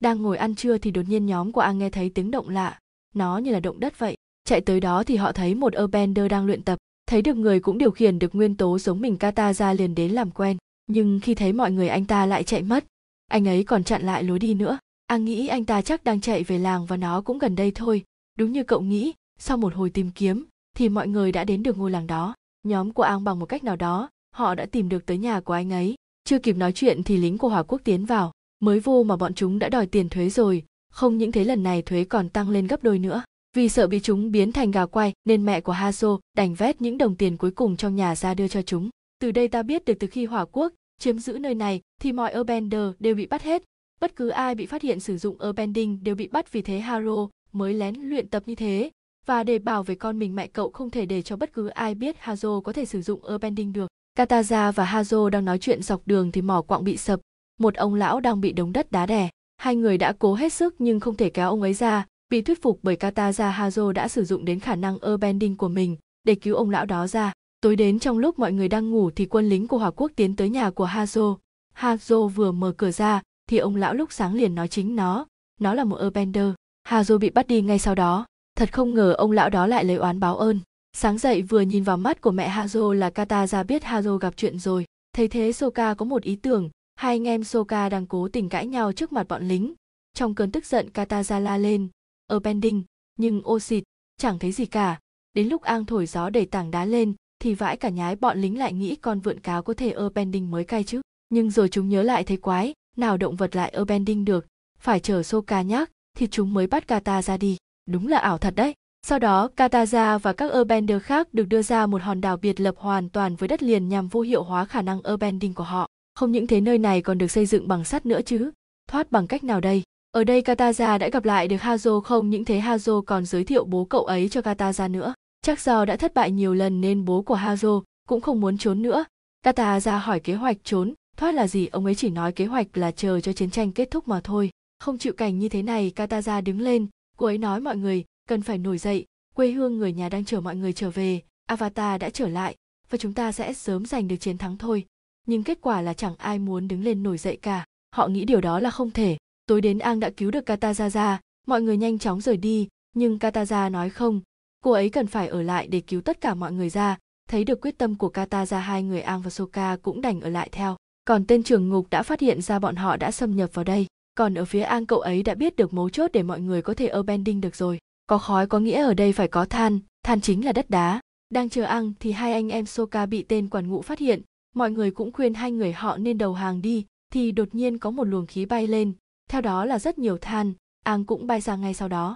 đang ngồi ăn trưa thì đột nhiên nhóm của a nghe thấy tiếng động lạ nó như là động đất vậy chạy tới đó thì họ thấy một airbender đang luyện tập thấy được người cũng điều khiển được nguyên tố giống mình kata ra liền đến làm quen nhưng khi thấy mọi người anh ta lại chạy mất anh ấy còn chặn lại lối đi nữa a nghĩ anh ta chắc đang chạy về làng và nó cũng gần đây thôi đúng như cậu nghĩ sau một hồi tìm kiếm thì mọi người đã đến được ngôi làng đó nhóm của an bằng một cách nào đó họ đã tìm được tới nhà của anh ấy chưa kịp nói chuyện thì lính của hỏa quốc tiến vào mới vô mà bọn chúng đã đòi tiền thuế rồi không những thế lần này thuế còn tăng lên gấp đôi nữa vì sợ bị chúng biến thành gà quay nên mẹ của haso đành vét những đồng tiền cuối cùng trong nhà ra đưa cho chúng từ đây ta biết được từ khi hỏa quốc chiếm giữ nơi này thì mọi urbender đều bị bắt hết bất cứ ai bị phát hiện sử dụng urbending đều bị bắt vì thế haro mới lén luyện tập như thế và để bảo vệ con mình mẹ cậu không thể để cho bất cứ ai biết hazo có thể sử dụng urbending được Kataza và Hazo đang nói chuyện dọc đường thì mỏ quặng bị sập, một ông lão đang bị đống đất đá đè. Hai người đã cố hết sức nhưng không thể kéo ông ấy ra, bị thuyết phục bởi Kataza Hazo đã sử dụng đến khả năng airbending của mình để cứu ông lão đó ra. Tối đến trong lúc mọi người đang ngủ thì quân lính của Hòa Quốc tiến tới nhà của Hazo. Hazo vừa mở cửa ra thì ông lão lúc sáng liền nói chính nó, nó là một airbender. Hazo bị bắt đi ngay sau đó. Thật không ngờ ông lão đó lại lấy oán báo ơn. Sáng dậy vừa nhìn vào mắt của mẹ Hazo là Kataza biết Hazo gặp chuyện rồi. Thấy thế Soka có một ý tưởng, Hai anh em Soka đang cố tình cãi nhau trước mặt bọn lính. Trong cơn tức giận Kataza la lên, ở bending, nhưng ô xịt, chẳng thấy gì cả. Đến lúc Ang thổi gió đẩy tảng đá lên, thì vãi cả nhái bọn lính lại nghĩ con vượn cáo có thể ở bending mới cay chứ. Nhưng rồi chúng nhớ lại thấy quái, nào động vật lại ở bending được, phải chờ Soka nhắc, thì chúng mới bắt Kata ra đi. Đúng là ảo thật đấy. Sau đó, Kataza và các Urbender khác được đưa ra một hòn đảo biệt lập hoàn toàn với đất liền nhằm vô hiệu hóa khả năng Urbending của họ. Không những thế nơi này còn được xây dựng bằng sắt nữa chứ, thoát bằng cách nào đây? Ở đây Kataza đã gặp lại được Hazo không những thế Hazo còn giới thiệu bố cậu ấy cho Kataza nữa. Chắc do đã thất bại nhiều lần nên bố của Hazo cũng không muốn trốn nữa. Kataza hỏi kế hoạch trốn, thoát là gì ông ấy chỉ nói kế hoạch là chờ cho chiến tranh kết thúc mà thôi. Không chịu cảnh như thế này Kataza đứng lên, cô ấy nói mọi người cần phải nổi dậy, quê hương người nhà đang chờ mọi người trở về, Avatar đã trở lại và chúng ta sẽ sớm giành được chiến thắng thôi nhưng kết quả là chẳng ai muốn đứng lên nổi dậy cả họ nghĩ điều đó là không thể tối đến ang đã cứu được katazaza mọi người nhanh chóng rời đi nhưng kataza nói không cô ấy cần phải ở lại để cứu tất cả mọi người ra thấy được quyết tâm của kataza hai người ang và soka cũng đành ở lại theo còn tên trưởng ngục đã phát hiện ra bọn họ đã xâm nhập vào đây còn ở phía ang cậu ấy đã biết được mấu chốt để mọi người có thể ở bending được rồi có khói có nghĩa ở đây phải có than than chính là đất đá đang chờ ăn thì hai anh em Soka bị tên quản ngụ phát hiện, mọi người cũng khuyên hai người họ nên đầu hàng đi thì đột nhiên có một luồng khí bay lên theo đó là rất nhiều than ang cũng bay ra ngay sau đó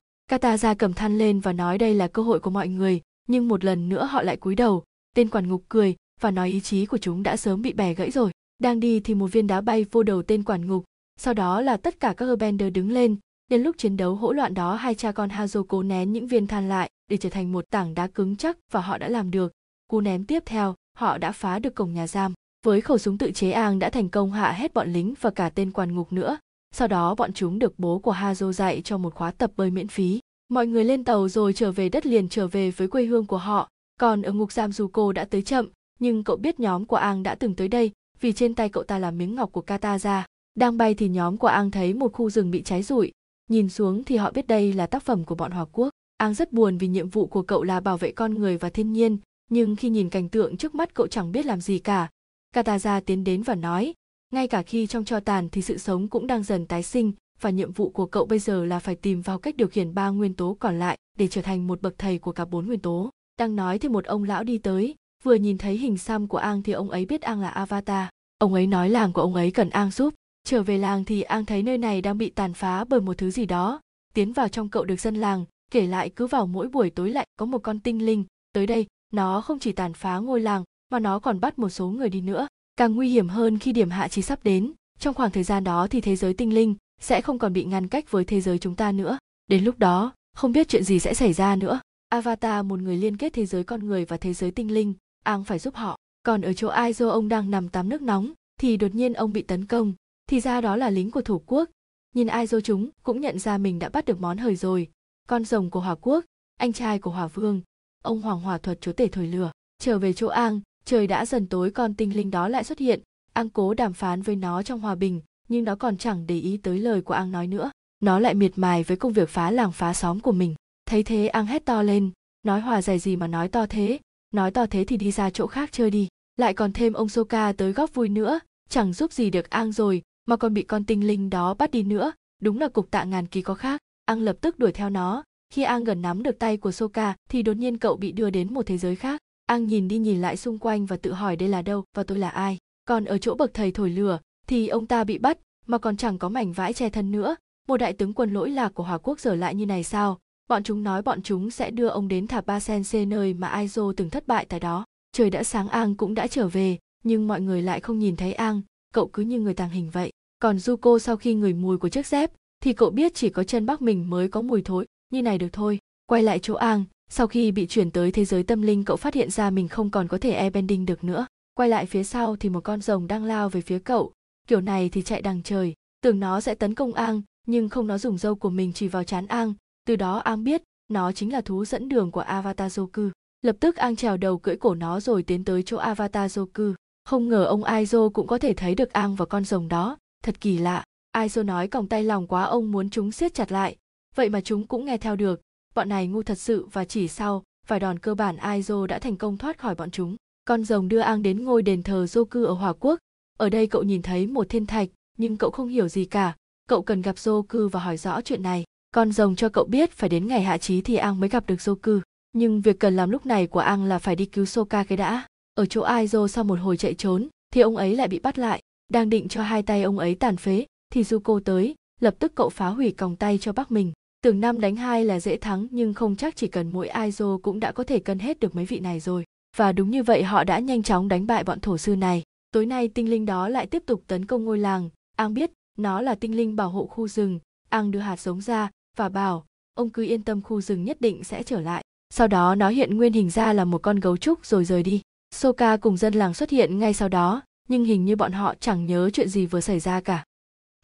ra cầm than lên và nói đây là cơ hội của mọi người nhưng một lần nữa họ lại cúi đầu tên quản ngục cười và nói ý chí của chúng đã sớm bị bẻ gãy rồi đang đi thì một viên đá bay vô đầu tên quản ngục sau đó là tất cả các herbender đứng lên đến lúc chiến đấu hỗn loạn đó hai cha con hazo cố nén những viên than lại để trở thành một tảng đá cứng chắc và họ đã làm được cú ném tiếp theo họ đã phá được cổng nhà giam. Với khẩu súng tự chế Ang đã thành công hạ hết bọn lính và cả tên quan ngục nữa. Sau đó bọn chúng được bố của Hazo dạy cho một khóa tập bơi miễn phí. Mọi người lên tàu rồi trở về đất liền trở về với quê hương của họ. Còn ở ngục giam dù cô đã tới chậm, nhưng cậu biết nhóm của Ang đã từng tới đây vì trên tay cậu ta là miếng ngọc của kataza Đang bay thì nhóm của Ang thấy một khu rừng bị cháy rụi. Nhìn xuống thì họ biết đây là tác phẩm của bọn Hòa Quốc. Ang rất buồn vì nhiệm vụ của cậu là bảo vệ con người và thiên nhiên, nhưng khi nhìn cảnh tượng trước mắt cậu chẳng biết làm gì cả kataza tiến đến và nói ngay cả khi trong cho tàn thì sự sống cũng đang dần tái sinh và nhiệm vụ của cậu bây giờ là phải tìm vào cách điều khiển ba nguyên tố còn lại để trở thành một bậc thầy của cả bốn nguyên tố đang nói thì một ông lão đi tới vừa nhìn thấy hình xăm của Ang thì ông ấy biết Ang là Avatar. Ông ấy nói làng của ông ấy cần Ang giúp. Trở về làng thì Ang thấy nơi này đang bị tàn phá bởi một thứ gì đó. Tiến vào trong cậu được dân làng, kể lại cứ vào mỗi buổi tối lại có một con tinh linh. Tới đây, nó không chỉ tàn phá ngôi làng mà nó còn bắt một số người đi nữa càng nguy hiểm hơn khi điểm hạ chí sắp đến trong khoảng thời gian đó thì thế giới tinh linh sẽ không còn bị ngăn cách với thế giới chúng ta nữa đến lúc đó không biết chuyện gì sẽ xảy ra nữa avatar một người liên kết thế giới con người và thế giới tinh linh ang phải giúp họ còn ở chỗ aizo ông đang nằm tắm nước nóng thì đột nhiên ông bị tấn công thì ra đó là lính của thủ quốc nhìn aizo chúng cũng nhận ra mình đã bắt được món hời rồi con rồng của hòa quốc anh trai của hòa vương ông hoàng hòa thuật chúa tể thời lửa trở về chỗ an trời đã dần tối còn tinh linh đó lại xuất hiện an cố đàm phán với nó trong hòa bình nhưng nó còn chẳng để ý tới lời của an nói nữa nó lại miệt mài với công việc phá làng phá xóm của mình thấy thế an hét to lên nói hòa dày gì mà nói to thế nói to thế thì đi ra chỗ khác chơi đi lại còn thêm ông soka tới góc vui nữa chẳng giúp gì được an rồi mà còn bị con tinh linh đó bắt đi nữa đúng là cục tạ ngàn kỳ có khác an lập tức đuổi theo nó khi Ang gần nắm được tay của Soka thì đột nhiên cậu bị đưa đến một thế giới khác. Ang nhìn đi nhìn lại xung quanh và tự hỏi đây là đâu và tôi là ai. Còn ở chỗ bậc thầy thổi lửa thì ông ta bị bắt mà còn chẳng có mảnh vải che thân nữa. Một đại tướng quân lỗi lạc của Hòa Quốc giờ lại như này sao? Bọn chúng nói bọn chúng sẽ đưa ông đến thả ba sen nơi mà Aizo từng thất bại tại đó. Trời đã sáng Ang cũng đã trở về, nhưng mọi người lại không nhìn thấy Ang, cậu cứ như người tàng hình vậy. Còn Zuko sau khi ngửi mùi của chiếc dép, thì cậu biết chỉ có chân bác mình mới có mùi thối như này được thôi quay lại chỗ ang sau khi bị chuyển tới thế giới tâm linh cậu phát hiện ra mình không còn có thể airbending được nữa quay lại phía sau thì một con rồng đang lao về phía cậu kiểu này thì chạy đằng trời tưởng nó sẽ tấn công ang nhưng không nó dùng dâu của mình chỉ vào chán ang từ đó ang biết nó chính là thú dẫn đường của avatar joku lập tức ang trèo đầu cưỡi cổ nó rồi tiến tới chỗ avatar joku không ngờ ông aizo cũng có thể thấy được ang và con rồng đó thật kỳ lạ aizo nói còng tay lòng quá ông muốn chúng siết chặt lại vậy mà chúng cũng nghe theo được bọn này ngu thật sự và chỉ sau vài đòn cơ bản aizo đã thành công thoát khỏi bọn chúng con rồng đưa ang đến ngôi đền thờ dô cư ở hòa quốc ở đây cậu nhìn thấy một thiên thạch nhưng cậu không hiểu gì cả cậu cần gặp dô cư và hỏi rõ chuyện này con rồng cho cậu biết phải đến ngày hạ trí thì ang mới gặp được dô cư nhưng việc cần làm lúc này của ang là phải đi cứu soka cái đã ở chỗ aizo sau một hồi chạy trốn thì ông ấy lại bị bắt lại đang định cho hai tay ông ấy tàn phế thì Zuko tới, lập tức cậu phá hủy còng tay cho bác mình. Tưởng năm đánh hai là dễ thắng nhưng không chắc chỉ cần mỗi ISO cũng đã có thể cân hết được mấy vị này rồi. Và đúng như vậy họ đã nhanh chóng đánh bại bọn thổ sư này. Tối nay tinh linh đó lại tiếp tục tấn công ngôi làng. Ang biết nó là tinh linh bảo hộ khu rừng. Ang đưa hạt giống ra và bảo ông cứ yên tâm khu rừng nhất định sẽ trở lại. Sau đó nó hiện nguyên hình ra là một con gấu trúc rồi rời đi. Soka cùng dân làng xuất hiện ngay sau đó, nhưng hình như bọn họ chẳng nhớ chuyện gì vừa xảy ra cả.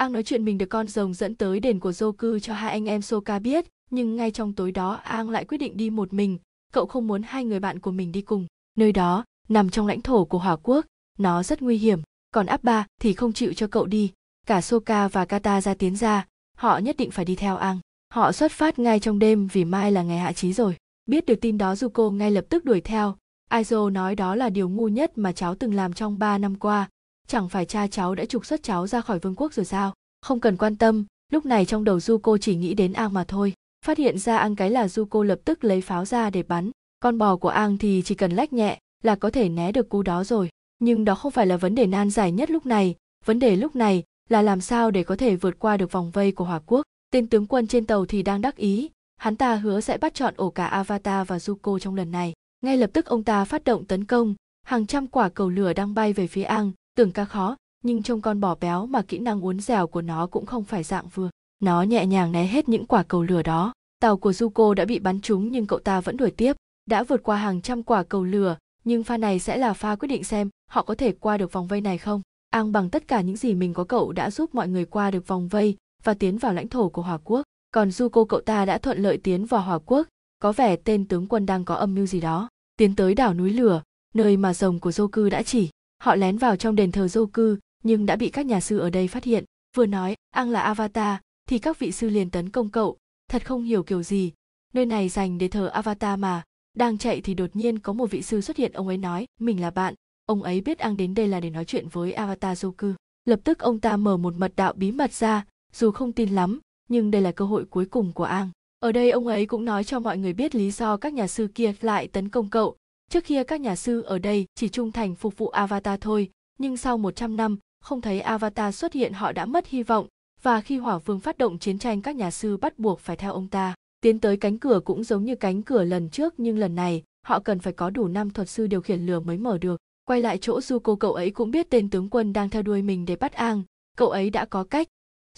Ang nói chuyện mình được con rồng dẫn tới đền của Goku cho hai anh em Soka biết, nhưng ngay trong tối đó Ang lại quyết định đi một mình, cậu không muốn hai người bạn của mình đi cùng. Nơi đó, nằm trong lãnh thổ của Hỏa Quốc, nó rất nguy hiểm, còn Áp Ba thì không chịu cho cậu đi. Cả Soka và Kata ra tiến ra, họ nhất định phải đi theo Ang. Họ xuất phát ngay trong đêm vì mai là ngày hạ chí rồi. Biết được tin đó Zuko ngay lập tức đuổi theo. Aizo nói đó là điều ngu nhất mà cháu từng làm trong 3 năm qua, chẳng phải cha cháu đã trục xuất cháu ra khỏi vương quốc rồi sao không cần quan tâm lúc này trong đầu du cô chỉ nghĩ đến ang mà thôi phát hiện ra ang cái là du cô lập tức lấy pháo ra để bắn con bò của ang thì chỉ cần lách nhẹ là có thể né được cú đó rồi nhưng đó không phải là vấn đề nan giải nhất lúc này vấn đề lúc này là làm sao để có thể vượt qua được vòng vây của hỏa quốc tên tướng quân trên tàu thì đang đắc ý hắn ta hứa sẽ bắt chọn ổ cả avatar và zuko trong lần này ngay lập tức ông ta phát động tấn công hàng trăm quả cầu lửa đang bay về phía ang Tưởng ca khó, nhưng trông con bò béo mà kỹ năng uốn dẻo của nó cũng không phải dạng vừa. Nó nhẹ nhàng né hết những quả cầu lửa đó. Tàu của Zuko đã bị bắn trúng nhưng cậu ta vẫn đuổi tiếp, đã vượt qua hàng trăm quả cầu lửa, nhưng pha này sẽ là pha quyết định xem họ có thể qua được vòng vây này không. Ang bằng tất cả những gì mình có cậu đã giúp mọi người qua được vòng vây và tiến vào lãnh thổ của Hòa Quốc. Còn Zuko cậu ta đã thuận lợi tiến vào Hòa Quốc, có vẻ tên tướng quân đang có âm mưu gì đó. Tiến tới đảo núi lửa, nơi mà rồng của Zoku đã chỉ. Họ lén vào trong đền thờ Joku nhưng đã bị các nhà sư ở đây phát hiện. Vừa nói, Ang là Avatar, thì các vị sư liền tấn công cậu. Thật không hiểu kiểu gì, nơi này dành để thờ Avatar mà. Đang chạy thì đột nhiên có một vị sư xuất hiện ông ấy nói, mình là bạn. Ông ấy biết Ang đến đây là để nói chuyện với Avatar Joku. Lập tức ông ta mở một mật đạo bí mật ra, dù không tin lắm, nhưng đây là cơ hội cuối cùng của Ang. Ở đây ông ấy cũng nói cho mọi người biết lý do các nhà sư kia lại tấn công cậu, Trước kia các nhà sư ở đây chỉ trung thành phục vụ Avatar thôi, nhưng sau 100 năm, không thấy Avatar xuất hiện họ đã mất hy vọng, và khi Hỏa Vương phát động chiến tranh các nhà sư bắt buộc phải theo ông ta. Tiến tới cánh cửa cũng giống như cánh cửa lần trước nhưng lần này, họ cần phải có đủ năm thuật sư điều khiển lửa mới mở được. Quay lại chỗ Zuko cậu ấy cũng biết tên tướng quân đang theo đuôi mình để bắt Ang, cậu ấy đã có cách.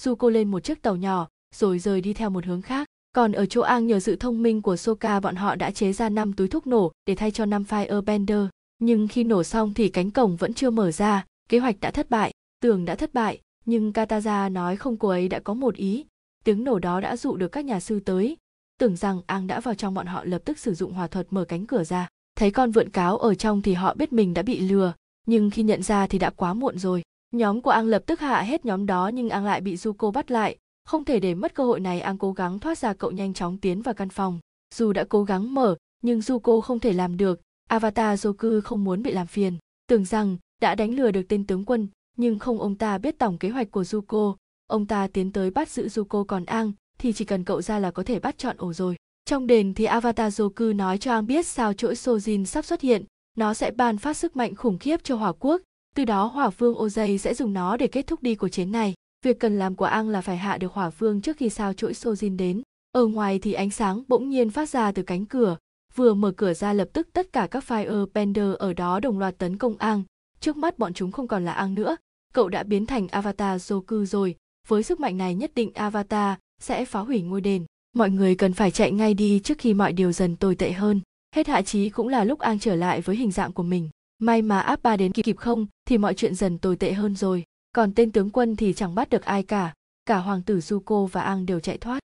Zuko lên một chiếc tàu nhỏ, rồi rời đi theo một hướng khác. Còn ở chỗ Ang nhờ sự thông minh của Soka bọn họ đã chế ra 5 túi thuốc nổ để thay cho 5 Firebender. Nhưng khi nổ xong thì cánh cổng vẫn chưa mở ra, kế hoạch đã thất bại, tường đã thất bại, nhưng Kataza nói không cô ấy đã có một ý. Tiếng nổ đó đã dụ được các nhà sư tới, tưởng rằng Ang đã vào trong bọn họ lập tức sử dụng hòa thuật mở cánh cửa ra. Thấy con vượn cáo ở trong thì họ biết mình đã bị lừa, nhưng khi nhận ra thì đã quá muộn rồi. Nhóm của Ang lập tức hạ hết nhóm đó nhưng Ang lại bị Zuko bắt lại, không thể để mất cơ hội này Ang cố gắng thoát ra cậu nhanh chóng tiến vào căn phòng. Dù đã cố gắng mở, nhưng Zuko không thể làm được, Avatar Zoku không muốn bị làm phiền. Tưởng rằng đã đánh lừa được tên tướng quân, nhưng không ông ta biết tổng kế hoạch của Zuko. Ông ta tiến tới bắt giữ Zuko còn Ang thì chỉ cần cậu ra là có thể bắt chọn ổ rồi. Trong đền thì Avatar Zoku nói cho Ang biết sao chuỗi Sojin sắp xuất hiện, nó sẽ ban phát sức mạnh khủng khiếp cho Hỏa Quốc, từ đó Hỏa Vương Ozai sẽ dùng nó để kết thúc đi cuộc chiến này. Việc cần làm của Ang là phải hạ được hỏa phương trước khi sao chuỗi Sojin đến. Ở ngoài thì ánh sáng bỗng nhiên phát ra từ cánh cửa, vừa mở cửa ra lập tức tất cả các Fire Bender ở đó đồng loạt tấn công Ang. Trước mắt bọn chúng không còn là Ang nữa, cậu đã biến thành Avatar Zoku rồi, với sức mạnh này nhất định Avatar sẽ phá hủy ngôi đền. Mọi người cần phải chạy ngay đi trước khi mọi điều dần tồi tệ hơn. Hết hạ chí cũng là lúc Ang trở lại với hình dạng của mình. May mà áp ba đến kịp không thì mọi chuyện dần tồi tệ hơn rồi còn tên tướng quân thì chẳng bắt được ai cả cả hoàng tử Zuko và Ang đều chạy thoát.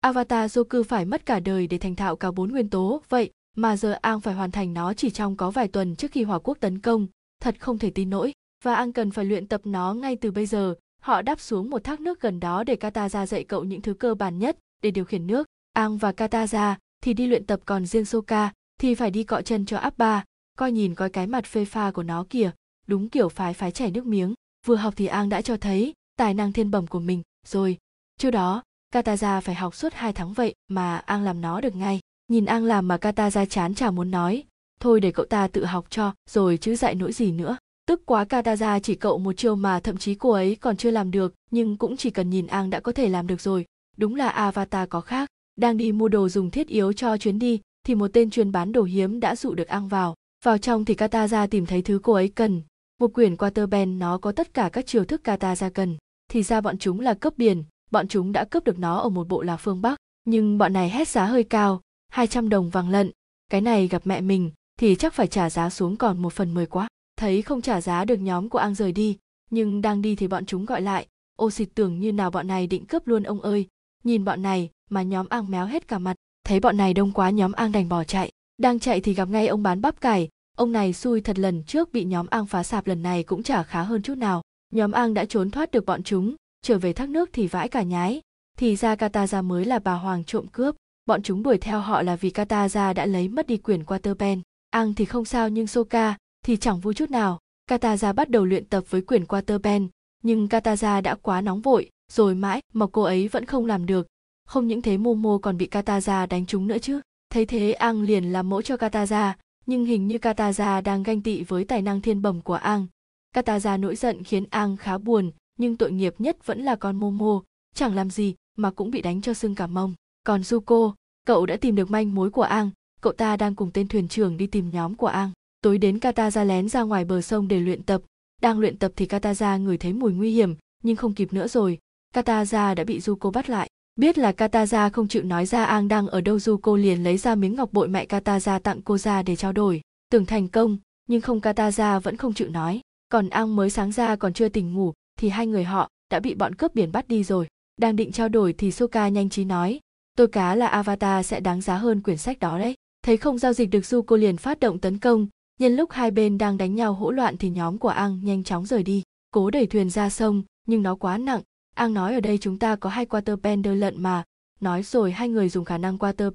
Avatar Zoku phải mất cả đời để thành thạo cả bốn nguyên tố, vậy mà giờ Ang phải hoàn thành nó chỉ trong có vài tuần trước khi Hỏa quốc tấn công, thật không thể tin nổi. Và Ang cần phải luyện tập nó ngay từ bây giờ. Họ đáp xuống một thác nước gần đó để Kataza dạy cậu những thứ cơ bản nhất để điều khiển nước. Ang và Kataza thì đi luyện tập còn riêng Soka thì phải đi cọ chân cho Appa, coi nhìn coi cái mặt phê pha của nó kìa, đúng kiểu phái phái chảy nước miếng vừa học thì Ang đã cho thấy tài năng thiên bẩm của mình rồi. Trước đó, Kataza phải học suốt 2 tháng vậy mà Ang làm nó được ngay. Nhìn Ang làm mà Kataza chán chả muốn nói, thôi để cậu ta tự học cho rồi chứ dạy nỗi gì nữa. Tức quá Kataza chỉ cậu một chiêu mà thậm chí cô ấy còn chưa làm được, nhưng cũng chỉ cần nhìn Ang đã có thể làm được rồi. Đúng là Avatar có khác. Đang đi mua đồ dùng thiết yếu cho chuyến đi thì một tên chuyên bán đồ hiếm đã dụ được Ang vào. Vào trong thì Kataza tìm thấy thứ cô ấy cần, một quyển Quarterben nó có tất cả các chiều thức kata ra cần. Thì ra bọn chúng là cướp biển, bọn chúng đã cướp được nó ở một bộ là phương Bắc. Nhưng bọn này hết giá hơi cao, 200 đồng vàng lận. Cái này gặp mẹ mình thì chắc phải trả giá xuống còn một phần mười quá. Thấy không trả giá được nhóm của Ang rời đi, nhưng đang đi thì bọn chúng gọi lại. Ô xịt tưởng như nào bọn này định cướp luôn ông ơi. Nhìn bọn này mà nhóm Ang méo hết cả mặt. Thấy bọn này đông quá nhóm Ang đành bỏ chạy. Đang chạy thì gặp ngay ông bán bắp cải, ông này xui thật lần trước bị nhóm Ang phá sạp lần này cũng chả khá hơn chút nào. Nhóm Ang đã trốn thoát được bọn chúng, trở về thác nước thì vãi cả nhái. Thì ra Kataza mới là bà hoàng trộm cướp, bọn chúng đuổi theo họ là vì Kataza đã lấy mất đi quyền Waterpen. Ang thì không sao nhưng Soka thì chẳng vui chút nào. Kataza bắt đầu luyện tập với quyền Waterpen, nhưng Kataza đã quá nóng vội, rồi mãi mà cô ấy vẫn không làm được. Không những thế Momo còn bị Kataza đánh trúng nữa chứ. Thấy thế Ang liền làm mẫu cho Kataza, nhưng hình như Kataza đang ganh tị với tài năng thiên bẩm của Ang. Kataza nỗi giận khiến Ang khá buồn, nhưng tội nghiệp nhất vẫn là con Momo, chẳng làm gì mà cũng bị đánh cho sưng cả mông. Còn Zuko, cậu đã tìm được manh mối của Ang, cậu ta đang cùng tên thuyền trưởng đi tìm nhóm của Ang. Tối đến Kataza lén ra ngoài bờ sông để luyện tập. Đang luyện tập thì Kataza ngửi thấy mùi nguy hiểm, nhưng không kịp nữa rồi. Kataza đã bị Zuko bắt lại biết là kataza không chịu nói ra ang đang ở đâu du cô liền lấy ra miếng ngọc bội mẹ kataza tặng cô ra để trao đổi tưởng thành công nhưng không kataza vẫn không chịu nói còn ang mới sáng ra còn chưa tỉnh ngủ thì hai người họ đã bị bọn cướp biển bắt đi rồi đang định trao đổi thì soka nhanh trí nói tôi cá là avatar sẽ đáng giá hơn quyển sách đó đấy thấy không giao dịch được du cô liền phát động tấn công nhân lúc hai bên đang đánh nhau hỗn loạn thì nhóm của ang nhanh chóng rời đi cố đẩy thuyền ra sông nhưng nó quá nặng Ang nói ở đây chúng ta có hai quarter bender lận mà, nói rồi hai người dùng khả năng quarter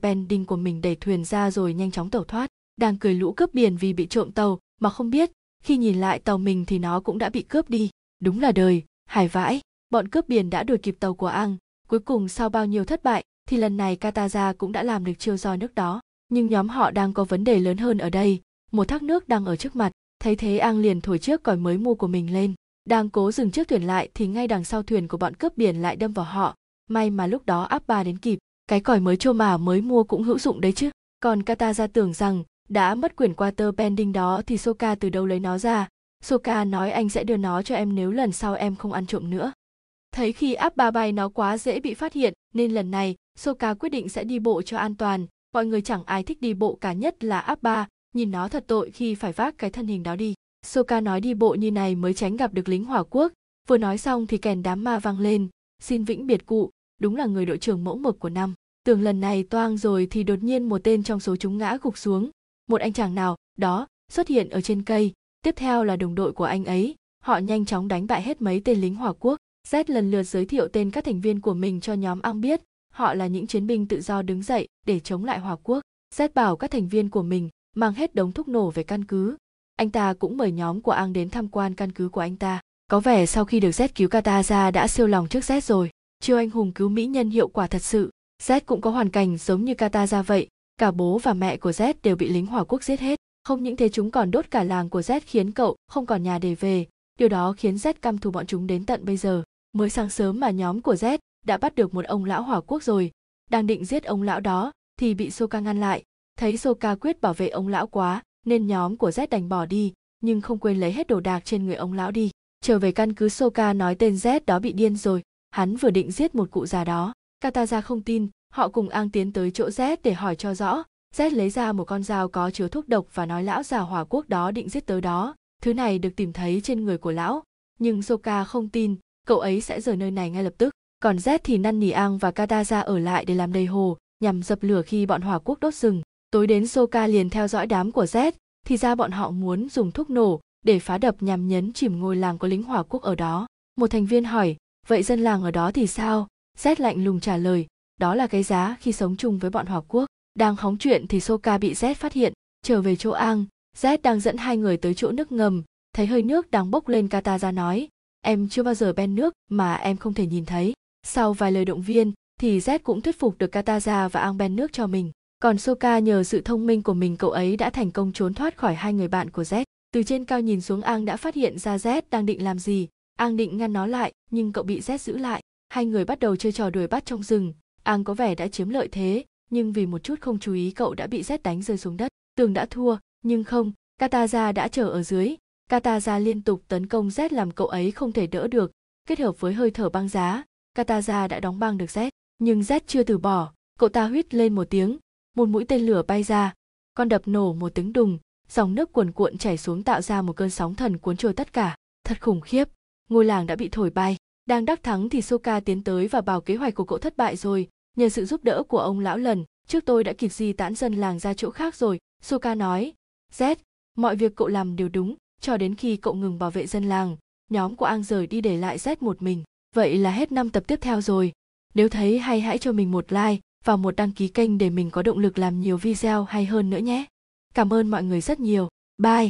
của mình đẩy thuyền ra rồi nhanh chóng tẩu thoát. Đang cười lũ cướp biển vì bị trộm tàu mà không biết, khi nhìn lại tàu mình thì nó cũng đã bị cướp đi. Đúng là đời, hải vãi, bọn cướp biển đã đuổi kịp tàu của Ang. Cuối cùng sau bao nhiêu thất bại thì lần này Kataza cũng đã làm được chiêu roi nước đó. Nhưng nhóm họ đang có vấn đề lớn hơn ở đây, một thác nước đang ở trước mặt, thấy thế Ang liền thổi trước còi mới mua của mình lên. Đang cố dừng chiếc thuyền lại thì ngay đằng sau thuyền của bọn cướp biển lại đâm vào họ, may mà lúc đó áp ba đến kịp, cái còi mới trô mà mới mua cũng hữu dụng đấy chứ. Còn Kata ra tưởng rằng đã mất quyển quarter bending đó thì Soka từ đâu lấy nó ra. Soka nói anh sẽ đưa nó cho em nếu lần sau em không ăn trộm nữa. Thấy khi áp ba bay nó quá dễ bị phát hiện nên lần này Soka quyết định sẽ đi bộ cho an toàn. Mọi người chẳng ai thích đi bộ cả nhất là áp ba, nhìn nó thật tội khi phải vác cái thân hình đó đi. Soka nói đi bộ như này mới tránh gặp được lính hỏa quốc, vừa nói xong thì kèn đám ma vang lên, xin vĩnh biệt cụ, đúng là người đội trưởng mẫu mực của năm. Tưởng lần này toang rồi thì đột nhiên một tên trong số chúng ngã gục xuống, một anh chàng nào, đó, xuất hiện ở trên cây, tiếp theo là đồng đội của anh ấy, họ nhanh chóng đánh bại hết mấy tên lính hỏa quốc. Z lần lượt giới thiệu tên các thành viên của mình cho nhóm Ang biết, họ là những chiến binh tự do đứng dậy để chống lại hỏa quốc. Z bảo các thành viên của mình mang hết đống thuốc nổ về căn cứ, anh ta cũng mời nhóm của Ang đến tham quan căn cứ của anh ta. Có vẻ sau khi được Z cứu Kata ra đã siêu lòng trước Z rồi. Chiêu anh hùng cứu mỹ nhân hiệu quả thật sự. Z cũng có hoàn cảnh giống như Kata ra vậy. Cả bố và mẹ của Z đều bị lính hỏa quốc giết hết. Không những thế chúng còn đốt cả làng của Z khiến cậu không còn nhà để về. Điều đó khiến Z căm thù bọn chúng đến tận bây giờ. Mới sáng sớm mà nhóm của Z đã bắt được một ông lão hỏa quốc rồi. Đang định giết ông lão đó thì bị Soka ngăn lại. Thấy Soka quyết bảo vệ ông lão quá nên nhóm của Z đành bỏ đi, nhưng không quên lấy hết đồ đạc trên người ông lão đi. Trở về căn cứ Soka nói tên Z đó bị điên rồi, hắn vừa định giết một cụ già đó. Kataza không tin, họ cùng Ang tiến tới chỗ Z để hỏi cho rõ. Z lấy ra một con dao có chứa thuốc độc và nói lão già hỏa quốc đó định giết tới đó. Thứ này được tìm thấy trên người của lão, nhưng Soka không tin, cậu ấy sẽ rời nơi này ngay lập tức. Còn Z thì năn nỉ Ang và Kataza ở lại để làm đầy hồ, nhằm dập lửa khi bọn hỏa quốc đốt rừng. Tối đến Soka liền theo dõi đám của Z, thì ra bọn họ muốn dùng thuốc nổ để phá đập nhằm nhấn chìm ngôi làng có lính hỏa quốc ở đó. Một thành viên hỏi, vậy dân làng ở đó thì sao? Z lạnh lùng trả lời, đó là cái giá khi sống chung với bọn hỏa quốc. Đang hóng chuyện thì Soka bị Z phát hiện, trở về chỗ Ang, Z đang dẫn hai người tới chỗ nước ngầm, thấy hơi nước đang bốc lên Kata ra nói, em chưa bao giờ ben nước mà em không thể nhìn thấy. Sau vài lời động viên thì Z cũng thuyết phục được Kataza và Ang ben nước cho mình. Còn Soka nhờ sự thông minh của mình cậu ấy đã thành công trốn thoát khỏi hai người bạn của Z. Từ trên cao nhìn xuống Ang đã phát hiện ra Z đang định làm gì. Ang định ngăn nó lại, nhưng cậu bị Z giữ lại. Hai người bắt đầu chơi trò đuổi bắt trong rừng. Ang có vẻ đã chiếm lợi thế, nhưng vì một chút không chú ý cậu đã bị Z đánh rơi xuống đất. Tường đã thua, nhưng không, Kataza đã chờ ở dưới. Kataza liên tục tấn công Z làm cậu ấy không thể đỡ được. Kết hợp với hơi thở băng giá, Kataza đã đóng băng được Z. Nhưng Z chưa từ bỏ, cậu ta huýt lên một tiếng, một mũi tên lửa bay ra con đập nổ một tiếng đùng dòng nước cuồn cuộn chảy xuống tạo ra một cơn sóng thần cuốn trôi tất cả thật khủng khiếp ngôi làng đã bị thổi bay đang đắc thắng thì soka tiến tới và bảo kế hoạch của cậu thất bại rồi nhờ sự giúp đỡ của ông lão lần trước tôi đã kịp di tản dân làng ra chỗ khác rồi soka nói z mọi việc cậu làm đều đúng cho đến khi cậu ngừng bảo vệ dân làng nhóm của ang rời đi để lại z một mình vậy là hết năm tập tiếp theo rồi nếu thấy hay hãy cho mình một like và một đăng ký kênh để mình có động lực làm nhiều video hay hơn nữa nhé. Cảm ơn mọi người rất nhiều. Bye!